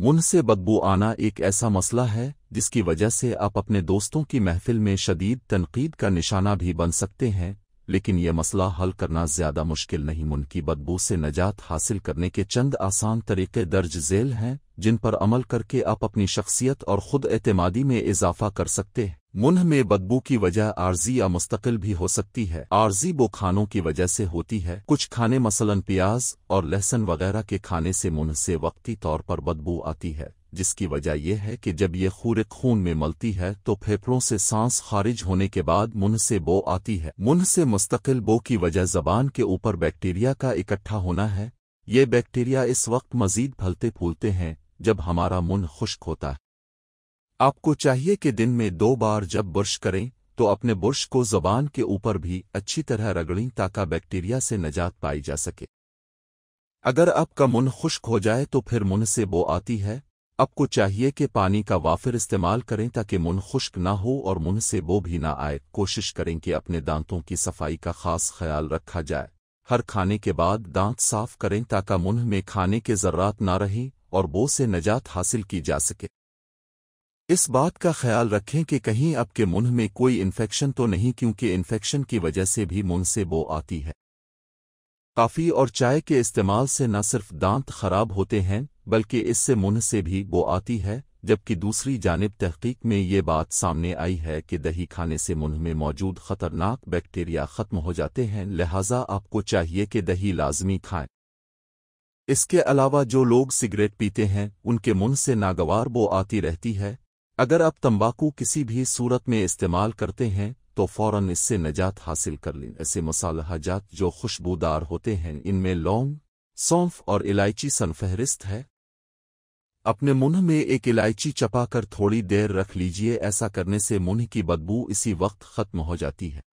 मुंह से बदबू आना एक ऐसा मसला है जिसकी वजह से आप अपने दोस्तों की महफिल में शदीद तनकीद का निशाना भी बन सकते हैं लेकिन यह मसला हल करना ज्यादा मुश्किल नहीं मुन की बदबू से नजात हासिल करने के चंद आसान तरीके दर्ज झेल हैं जिन पर अमल करके आप अपनी शख्सियत और खुद एतमादी में इजाफा कर सकते हैं मुन्ह में बदबू की वजह आर्जी या मुस्तकिल भी हो सकती है आर्जी वो खानों की वजह से होती है कुछ खाने मसलन प्याज और लहसुन वगैरह के खाने से मुन्ह से वक्ती तौर पर बदबू आती है जिसकी वजह यह है कि जब ये खूर खून में मलती है तो फेफड़ों से सांस खारिज होने के बाद मुंह से बो आती है मुंह से मुस्तकिल बो की वजह जबान के ऊपर बैक्टीरिया का इकट्ठा होना है ये बैक्टीरिया इस वक्त मजीद फलते फूलते हैं जब हमारा मुंह खुश्क होता है आपको चाहिए कि दिन में दो बार जब बुरश करें तो अपने बुरश को जबान के ऊपर भी अच्छी तरह रगड़ें ताकि बैक्टीरिया से नजात पाई जा सके अगर आपका मुन खुश्क हो जाए तो फिर मुन से बो आती है आपको चाहिए कि पानी का वाफिर इस्तेमाल करें ताकि मुन खुश्क ना हो और मुन से बो भी ना आए कोशिश करें कि अपने दांतों की सफाई का खास ख्याल रखा जाए हर खाने के बाद दांत साफ करें ताकि मुन में खाने के जर्रात ना रहें और बो से नजात हासिल की जा सके इस बात का ख्याल रखें कि कहीं आपके मुंह में कोई इन्फेक्शन तो नहीं क्योंकि इन्फेक्शन की वजह से भी मुंह से बो आती है काफ़ी और चाय के इस्तेमाल से न सिर्फ दांत खराब होते हैं बल्कि इससे मुंह से भी बो आती है जबकि दूसरी जानब तहकीक में ये बात सामने आई है कि दही खाने से मुंह में मौजूद खतरनाक बैक्टीरिया ख़त्म हो जाते हैं लिहाजा आपको चाहिए कि दही लाजमी खाएं इसके अलावा जो लोग सिगरेट पीते हैं उनके मुंह से नागवार बो आती रहती है अगर आप तंबाकू किसी भी सूरत में इस्तेमाल करते हैं तो फौरन इससे नजात हासिल कर लें ऐसे मसालहजात जो खुशबूदार होते हैं इनमें लौंग सौंफ और इलायची सनफहरिस्त है अपने मुंह में एक इलायची चपाकर थोड़ी देर रख लीजिए ऐसा करने से मुंह की बदबू इसी वक्त खत्म हो जाती है